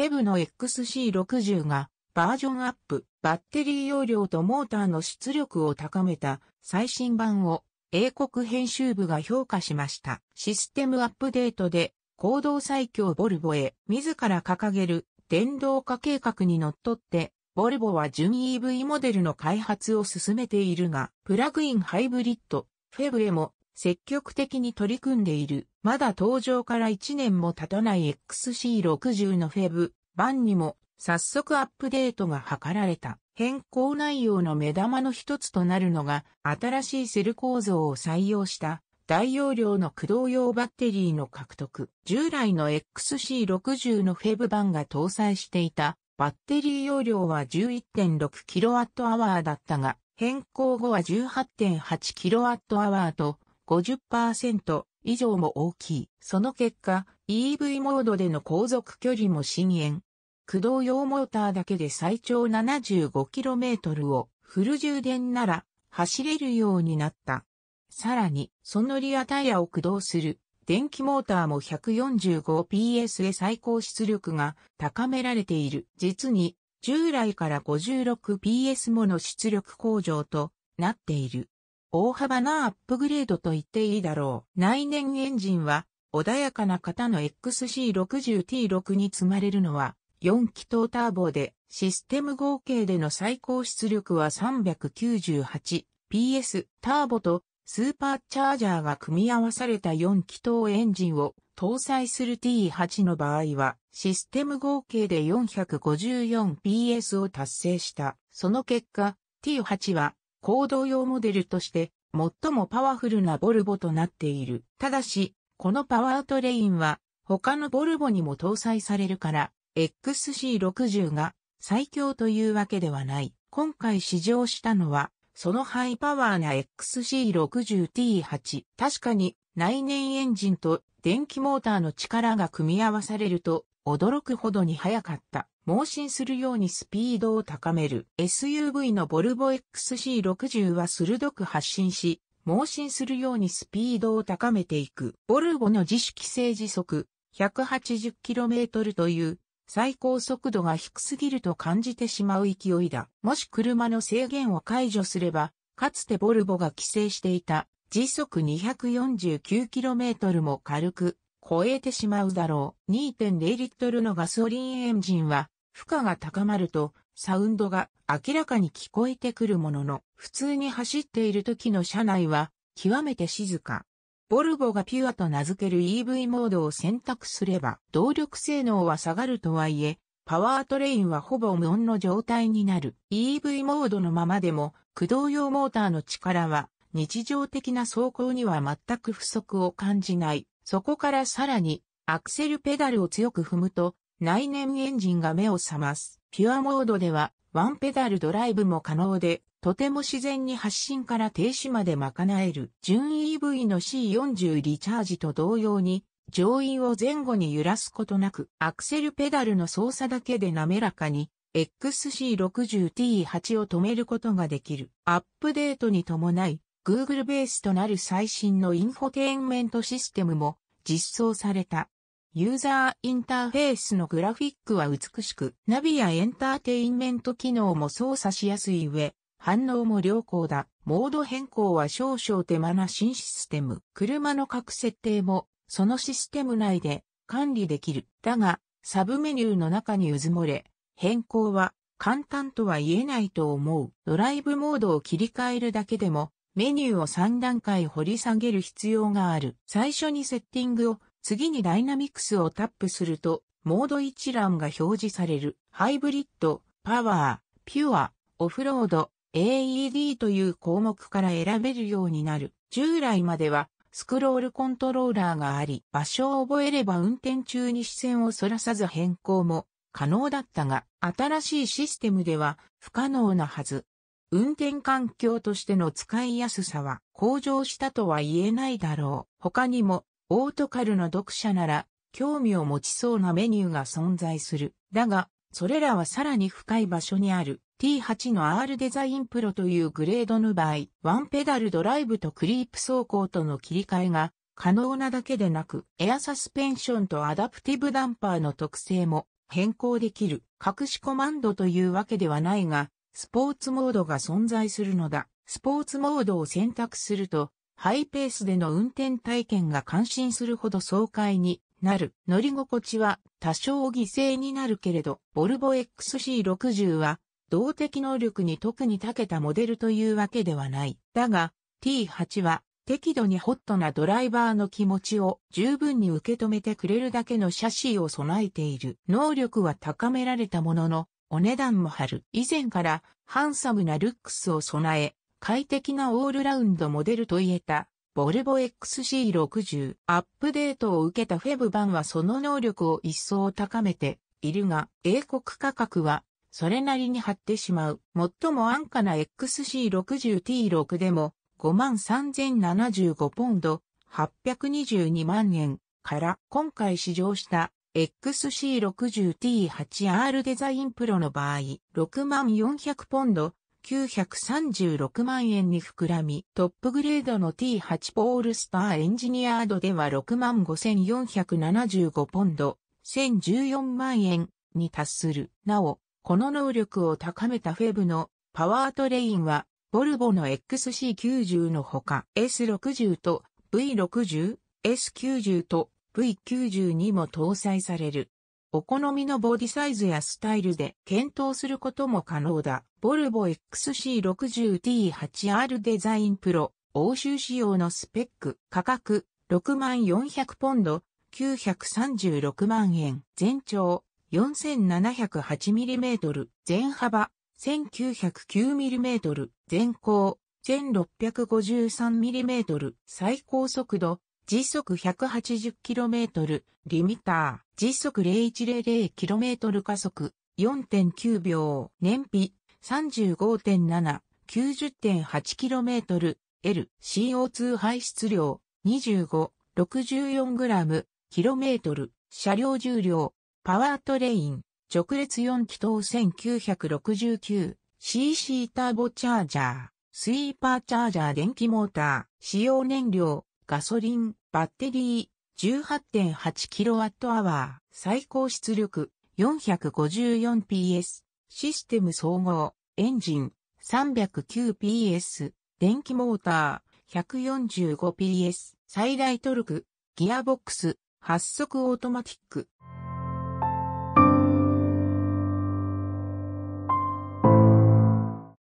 フェブの XC60 がバージョンアップ、バッテリー容量とモーターの出力を高めた最新版を英国編集部が評価しました。システムアップデートで行動最強ボルボへ自ら掲げる電動化計画にのっとって、ボルボは純 EV モデルの開発を進めているが、プラグインハイブリッド、フェブへも積極的に取り組んでいる。まだ登場から1年も経たない XC60 のフェブ版にも早速アップデートが図られた。変更内容の目玉の一つとなるのが、新しいセル構造を採用した大容量の駆動用バッテリーの獲得。従来の XC60 のフェブ版が搭載していたバッテリー容量は 11.6kWh だったが、変更後は 18.8kWh と50%以上も大きい。その結果、EV モードでの航続距離も深淵、駆動用モーターだけで最長 75km をフル充電なら走れるようになった。さらに、そのリアタイヤを駆動する電気モーターも 145PS へ最高出力が高められている。実に、従来から 56PS もの出力向上となっている。大幅なアップグレードと言っていいだろう。内燃エンジンは、穏やかな方の XC60T6 に積まれるのは、4気筒ターボで、システム合計での最高出力は 398PS ターボとスーパーチャージャーが組み合わされた4気筒エンジンを搭載する T8 の場合は、システム合計で 454PS を達成した。その結果、T8 は行動用モデルとして最もパワフルなボルボとなっている。ただし、このパワートレインは他のボルボにも搭載されるから、XC60 が最強というわけではない。今回試乗したのは、そのハイパワーな XC60T8。確かに内燃エンジンと電気モーターの力が組み合わされると驚くほどに速かった。盲信するようにスピードを高める。SUV のボルボ XC60 は鋭く発進し、盲信するようにスピードを高めていく。ボルボの自主規制時速 180km という最高速度が低すぎると感じてしまう勢いだ。もし車の制限を解除すれば、かつてボルボが規制していた時速 249km も軽く超えてしまうだろう。2.0リットルのガソリンエンジンは負荷が高まるとサウンドが明らかに聞こえてくるものの、普通に走っている時の車内は極めて静か。ボルボがピュアと名付ける EV モードを選択すれば、動力性能は下がるとはいえ、パワートレインはほぼ無音の状態になる。EV モードのままでも、駆動用モーターの力は、日常的な走行には全く不足を感じない。そこからさらに、アクセルペダルを強く踏むと、内燃エンジンが目を覚ます。ピュアモードでは、ワンペダルドライブも可能で、とても自然に発進から停止まで賄える純 EV の C40 リチャージと同様に、上位を前後に揺らすことなく、アクセルペダルの操作だけで滑らかに、XC60T8 を止めることができる。アップデートに伴い、Google ベースとなる最新のインフォテインメントシステムも実装された。ユーザーインターフェースのグラフィックは美しく、ナビやエンターテインメント機能も操作しやすい上、反応も良好だ。モード変更は少々手間な新システム。車の各設定も、そのシステム内で管理できる。だが、サブメニューの中にうずもれ、変更は簡単とは言えないと思う。ドライブモードを切り替えるだけでも、メニューを3段階掘り下げる必要がある。最初にセッティングを、次にダイナミクスをタップすると、モード一覧が表示される。ハイブリッド、パワー、ピュア、オフロード、AED という項目から選べるようになる。従来まではスクロールコントローラーがあり、場所を覚えれば運転中に視線を反らさず変更も可能だったが、新しいシステムでは不可能なはず。運転環境としての使いやすさは向上したとは言えないだろう。他にも、オートカルの読者なら、興味を持ちそうなメニューが存在する。だが、それらはさらに深い場所にある。T8 の R デザインプロというグレードの場合、ワンペダルドライブとクリープ走行との切り替えが可能なだけでなく、エアサスペンションとアダプティブダンパーの特性も変更できる隠しコマンドというわけではないが、スポーツモードが存在するのだ。スポーツモードを選択すると、ハイペースでの運転体験が感心するほど爽快になる。乗り心地は多少犠牲になるけれど、ボルボ XC60 は動的能力に特に長けたモデルというわけではない。だが、T8 は適度にホットなドライバーの気持ちを十分に受け止めてくれるだけのシャシーを備えている。能力は高められたものの、お値段も張る。以前からハンサムなルックスを備え、快適なオールラウンドモデルと言えた、ボルボ XC60。アップデートを受けたフェブ版はその能力を一層高めているが、英国価格はそれなりに張ってしまう。最も安価な XC60T6 でも、53,075ポンド、822万円から今回試乗した XC60T8R デザインプロの場合、6 4 0 0ポンド、936万円に膨らみ、トップグレードの T8 ポールスターエンジニアードでは65,475ポンド、1014万円に達する。なお、この能力を高めたフェブのパワートレインは、ボルボの XC90 のほか S60 と V60、S90 と V90 にも搭載される。お好みのボディサイズやスタイルで検討することも可能だ。ボルボ XC60T8R デザインプロ欧州仕様のスペック価格6400ポンド936万円全長 4708mm 全幅 1909mm 全高 1653mm 最高速度時速 180km リミター時速 0100km 加速4.9秒燃費 35.790.8km L CO2 排出量 2564g キロメートル車両重量パワートレイン、直列4気筒 1969cc ターボチャージャー、スイーパーチャージャー電気モーター、使用燃料、ガソリン、バッテリー、18.8kWh、最高出力、454PS、システム総合、エンジン、309PS、電気モーター、145PS、最大トルク、ギアボックス、発足オートマティック。